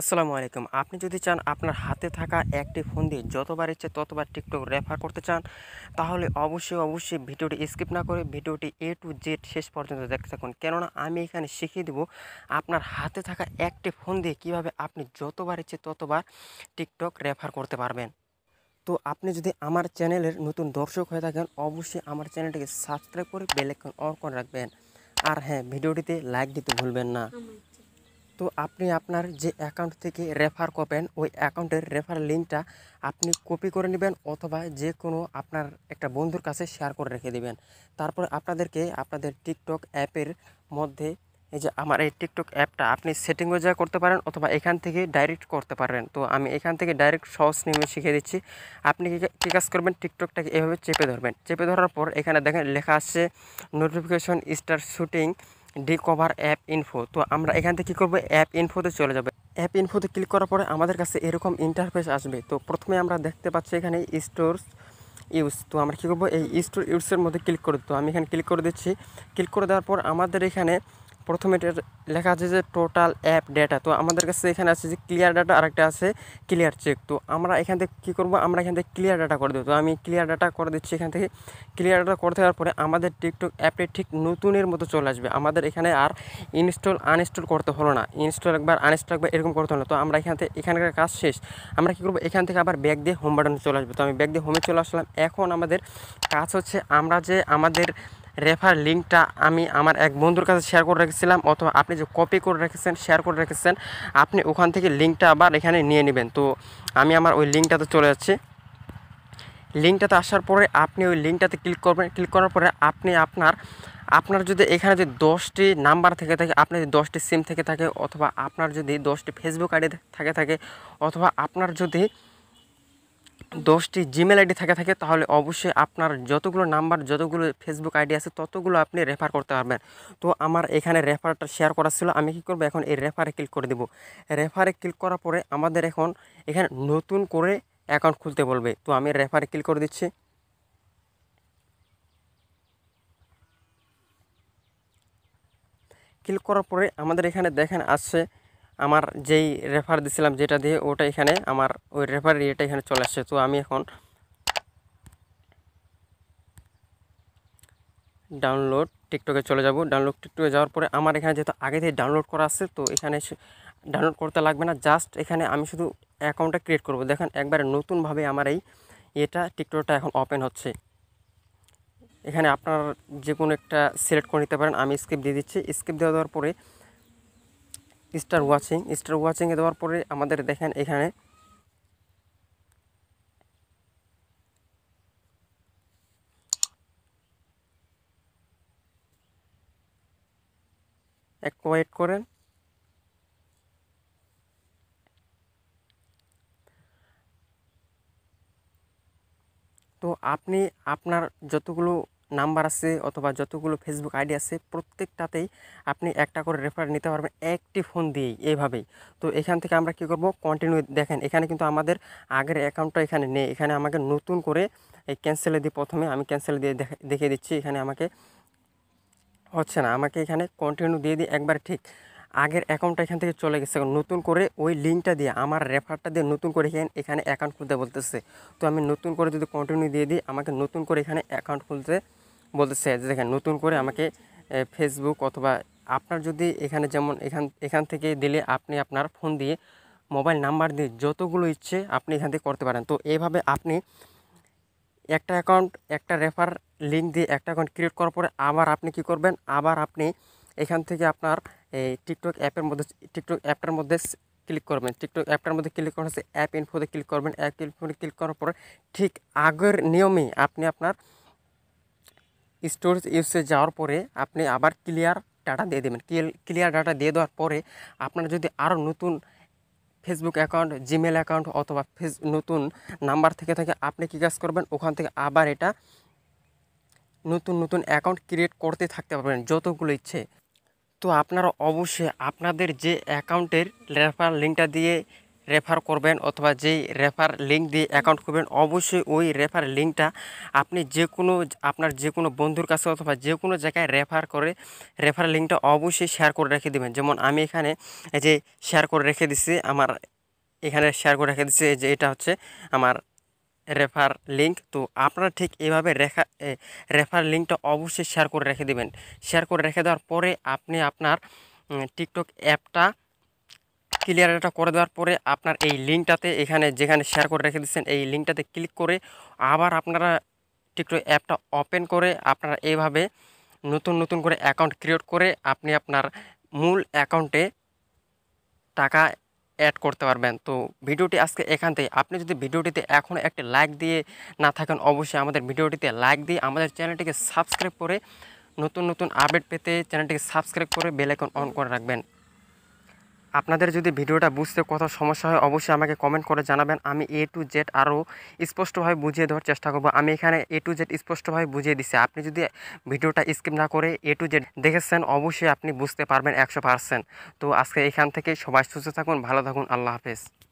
আসসালামু আলাইকুম আপনি যদি চান আপনার হাতে থাকা একটি ফোন দিয়ে যতবার ইচ্ছে ততবার টিকটক রেফার করতে চান তাহলে অবশ্যই অবশ্যই ভিডিওটি স্কিপ না করে ভিডিওটি এ টু জেড শেষ পর্যন্ত দেখতে থাকুন কেননা আমি এখানে শিখিয়ে দেব আপনার হাতে থাকা একটি ফোন দিয়ে কিভাবে আপনি যতবার ইচ্ছে ততবার টিকটক রেফার করতে পারবেন তো আপনি যদি আমার চ্যানেলের নতুন দর্শক হয়ে থাকেন অবশ্যই আমার চ্যানেলটিকে সাবস্ক্রাইব করে বেলেকন অন করে রাখবেন আর হ্যাঁ ভিডিওটিতে লাইক দিতে ভুলবেন না তো আপনি আপনার যে অ্যাকাউন্ট থেকে রেফার করবেন ওই অ্যাকাউন্টের রেফার লিঙ্কটা আপনি কপি করে নেবেন অথবা যে কোনো আপনার একটা বন্ধুর কাছে শেয়ার করে রেখে দেবেন তারপর আপনাদেরকে আপনাদের টিকটক অ্যাপের মধ্যে এই যে আমার এই টিকটক অ্যাপটা আপনি সেটিংও যা করতে পারেন অথবা এখান থেকে ডাইরেক্ট করতে পারেন তো আমি এখান থেকে ডাইরেক্ট সহজ নিয়মে শিখিয়ে দিচ্ছি আপনি কি কাজ করবেন টিকটকটাকে এভাবে চেপে ধরবেন চেপে ধরার পর এখানে দেখেন লেখা আসছে notification star shooting discover app info তো আমরা এখান থেকে কী করবো অ্যাপ ইনফোতে চলে যাবে অ্যাপ ইনফোতে ক্লিক করার পরে আমাদের কাছে এরকম ইন্টারফেস আসবে তো প্রথমে আমরা দেখতে পাচ্ছি এখানে স্টোরস ইউজ তো আমরা কী করবো এই স্টোর ইউজের মধ্যে ক্লিক করে তো আমি এখানে ক্লিক করে দিচ্ছি ক্লিক করে দেওয়ার পর আমাদের এখানে প্রথমে লেখা আছে যে টোটাল অ্যাপ ডেটা তো আমাদের কাছে এখানে আছে যে ক্লিয়ার ডাটা আরেকটা আছে ক্লিয়ার চেক তো আমরা এখান থেকে কী করবো আমরা এখান থেকে ক্লিয়ার ডাটা করে দেবো তো আমি ক্লিয়ার ডাটা করে দিচ্ছি এখান থেকে ক্লিয়ার ডাটা করে দেওয়ার পরে আমাদের টিকটক অ্যাপটি ঠিক নতুনের মতো চলে আসবে আমাদের এখানে আর ইনস্টল আনইনস্টল করতে হলো না ইনস্টল একবার আনইনস্টল একবার এরকম করতে হলো তো আমরা এখান থেকে এখানকার কাজ শেষ আমরা কী করবো এখান থেকে আবার ব্যাগ দিয়ে হোম বাটনে চলে আসবে তো আমি ব্যাগ দিয়ে হোমে চলে আসলাম এখন আমাদের কাজ হচ্ছে আমরা যে আমাদের রেফার লিঙ্কটা আমি আমার এক বন্ধুর কাছে শেয়ার করে রেখেছিলাম অথবা আপনি যে কপি করে রেখেছেন শেয়ার করে রেখেছেন আপনি ওখান থেকে লিঙ্কটা আবার এখানে নিয়ে নেবেন তো আমি আমার ওই লিঙ্কটাতে চলে যাচ্ছি লিঙ্কটাতে আসার পরে আপনি ওই লিঙ্কটাতে ক্লিক করবেন ক্লিক করার পরে আপনি আপনার আপনার যদি এখানে যদি দশটি নাম্বার থেকে থাকে আপনি যদি দশটি সিম থেকে থাকে অথবা আপনার যদি দশটি ফেসবুক আইডি থাকে থাকে অথবা আপনার যদি দশটি জিমেল আইডি থাকে থাকে তাহলে অবশ্যই আপনার যতগুলো নাম্বার যতগুলো ফেসবুক আইডি আছে ততগুলো আপনি রেফার করতে পারবেন তো আমার এখানে রেফারটা শেয়ার করা ছিল আমি কি করব এখন এই রেফারে ক্লিক করে দেব রেফারে ক্লিক করার পরে আমাদের এখন এখানে নতুন করে অ্যাকাউন্ট খুলতে বলবে তো আমি রেফারে ক্লিক করে দিচ্ছি ক্লিক করার পরে আমাদের এখানে দেখেন আসছে আমার যেই রেফার দিছিলাম যেটা দিয়ে ওটা এখানে আমার ওই রেফার ইয়েটা এখানে চলে আসছে তো আমি এখন ডাউনলোড টিকটকে চলে যাব ডাউনলোড টিকটকে যাওয়ার পরে আমার এখানে যেহেতু আগে থেকে ডাউনলোড করা আছে তো এখানে ডাউনলোড করতে লাগবে না জাস্ট এখানে আমি শুধু অ্যাকাউন্টটা ক্রিয়েট করব দেখেন একবারে নতুনভাবে আমার এই এটা টিকটকটা এখন ওপেন হচ্ছে এখানে আপনার যে কোনো একটা সিলেক্ট করে নিতে পারেন আমি স্কিপ দিয়ে দিচ্ছি স্কিপ দেওয়া দেওয়ার পরে স্টার ওয়াচিং স্টার ওয়াচিংয়ে দেওয়ার পরে আমাদের দেখেন এখানে একটু ওয়েট করেন তো আপনি আপনার যতগুলো নাম্বার আছে অথবা যতগুলো ফেসবুক আইডি আছে প্রত্যেকটাতেই আপনি একটা করে রেফার নিতে পারবেন একটি ফোন দিয়েই এভাবেই তো এখান থেকে আমরা কি করব কন্টিনিউ দেখেন এখানে কিন্তু আমাদের আগের অ্যাকাউন্টটা এখানে নেই এখানে আমাকে নতুন করে এই ক্যান্সেলে দিই প্রথমে আমি ক্যান্সেল দিয়ে দেখিয়ে দিচ্ছি এখানে আমাকে হচ্ছে না আমাকে এখানে কন্টিনিউ দিয়ে দিই একবার ঠিক আগের অ্যাকাউন্টটা এখান থেকে চলে গেছে নতুন করে ওই লিঙ্কটা দিয়ে আমার রেফারটা দিয়ে নতুন করে এখানে এখানে অ্যাকাউন্ট খুলতে বলতেছে তো আমি নতুন করে যদি কন্টিনিউ দিয়ে দিই আমাকে নতুন করে এখানে অ্যাকাউন্ট খুলতে বলতেছে যে দেখেন নতুন করে আমাকে ফেসবুক অথবা আপনার যদি এখানে যেমন এখান এখান থেকে দিলে আপনি আপনার ফোন দিয়ে মোবাইল নাম্বার দিয়ে যতগুলো ইচ্ছে আপনি এখান থেকে করতে পারেন তো এইভাবে আপনি একটা অ্যাকাউন্ট একটা রেফার লিঙ্ক দিয়ে একটা অ্যাকাউন্ট ক্রিয়েট করার পরে আবার আপনি কি করবেন আবার আপনি এখান থেকে আপনার এই টিকটক অ্যাপের মধ্যে টিকটক অ্যাপটার মধ্যে ক্লিক করবেন টিকটক অ্যাপটার মধ্যে ক্লিক করা হচ্ছে অ্যাপ ইনফোতে ক্লিক করবেন অ্যাপ ইনফোতে ক্লিক করার পরে ঠিক আগের নিয়মেই আপনি আপনার স্টোরেজ ইউসে যাওয়ার পরে আপনি আবার ক্লিয়ার ডাটা দিয়ে দেবেন ক্লিয়ার ডাটা দিয়ে দেওয়ার পরে আপনার যদি আরও নতুন ফেসবুক অ্যাকাউন্ট জিমেল অ্যাকাউন্ট অথবা ফেস নতুন নাম্বার থেকে থাকে আপনি কী কাজ করবেন ওখান থেকে আবার এটা নতুন নতুন অ্যাকাউন্ট ক্রিয়েট করতে থাকতে পারবেন যতগুলো ইচ্ছে তো আপনারা অবশ্যই আপনাদের যে অ্যাকাউন্টের রেফার লিঙ্কটা দিয়ে রেফার করবেন অথবা যেই রেফার লিঙ্ক দিয়ে অ্যাকাউন্ট করবেন অবশ্যই ওই রেফার লিঙ্কটা আপনি যে কোনো আপনার যে কোনো বন্ধুর কাছে অথবা যে কোনো জায়গায় রেফার করে রেফার লিঙ্কটা অবশ্যই শেয়ার করে রেখে দেবেন যেমন আমি এখানে যে শেয়ার করে রেখে দিছি আমার এখানে শেয়ার করে রেখে দিছি যে এটা হচ্ছে আমার রেফার লিঙ্ক তো আপনারা ঠিক এভাবে রেখা রেফার লিঙ্কটা অবশ্যই শেয়ার করে রেখে দেবেন শেয়ার করে রেখে দেওয়ার পরে আপনি আপনার টিকটক অ্যাপটা ক্লিয়ারটা করে দেওয়ার পরে আপনার এই লিঙ্কটাতে এখানে যেখানে শেয়ার করে রেখে দিচ্ছেন এই লিঙ্কটাতে ক্লিক করে আবার আপনারা টিকটক অ্যাপটা ওপেন করে আপনারা এইভাবে নতুন নতুন করে অ্যাকাউন্ট ক্রিয়েট করে আপনি আপনার মূল অ্যাকাউন্টে টাকা অ্যাড করতে পারবেন তো ভিডিওটি আজকে এখান থেকে আপনি যদি ভিডিওটিতে এখনও একটি লাইক দিয়ে না থাকেন অবশ্যই আমাদের ভিডিওটিতে লাইক দিয়ে আমাদের চ্যানেলটিকে সাবস্ক্রাইব করে নতুন নতুন আপডেট পেতে চ্যানেলটিকে সাবস্ক্রাইব করে বেলাইকন অন করে রাখবেন আপনাদের যদি ভিডিওটা বুঝতে কোথাও সমস্যা হয় অবশ্যই আমাকে কমেন্ট করে জানাবেন আমি এ টু জেড আরও স্পষ্টভাবে বুঝিয়ে দেওয়ার চেষ্টা করব আমি এখানে এ টু জেড স্পষ্টভাবে বুঝিয়ে দিচ্ছি আপনি যদি ভিডিওটা স্কিপ না করে এ টু জেড দেখেছেন অবশ্যই আপনি বুঝতে পারবেন একশো তো আজকে এখান থেকে সবাই সুস্থ থাকুন ভালো থাকুন আল্লাহ হাফেজ